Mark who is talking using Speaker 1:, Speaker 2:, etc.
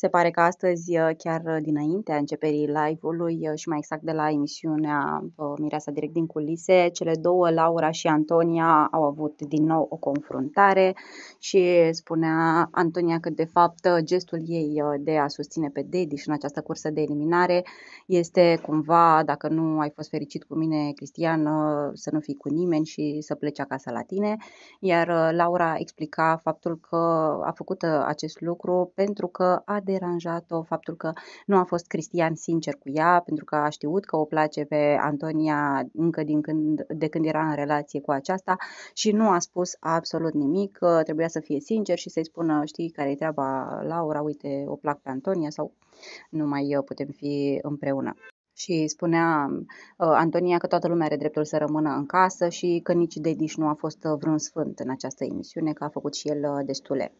Speaker 1: Se pare că astăzi, uh, chiar uh, dinaintea începerii live-ului uh, și mai exact de la emisiunea Mireasa direct din culise, cele două, Laura și Antonia, au avut din nou o confruntare și spunea Antonia că de fapt gestul ei de a susține pe și în această cursă de eliminare este cumva, dacă nu ai fost fericit cu mine, Cristian, să nu fii cu nimeni și să pleci acasă la tine. Iar Laura explica faptul că a făcut acest lucru pentru că a deranjat-o faptul că nu a fost Cristian sincer cu ea, pentru că a știut că o place pe Antonia încă din când, de când era în relație cu aceasta și nu a spus absolut nimic, trebuia să fie sincer și să-i spună, știi, care e treaba Laura, uite, o plac pe Antonia sau nu mai uh, putem fi împreună. Și spunea uh, Antonia că toată lumea are dreptul să rămână în casă și că nici Dediș nu a fost uh, vreun sfânt în această emisiune, că a făcut și el uh, destule.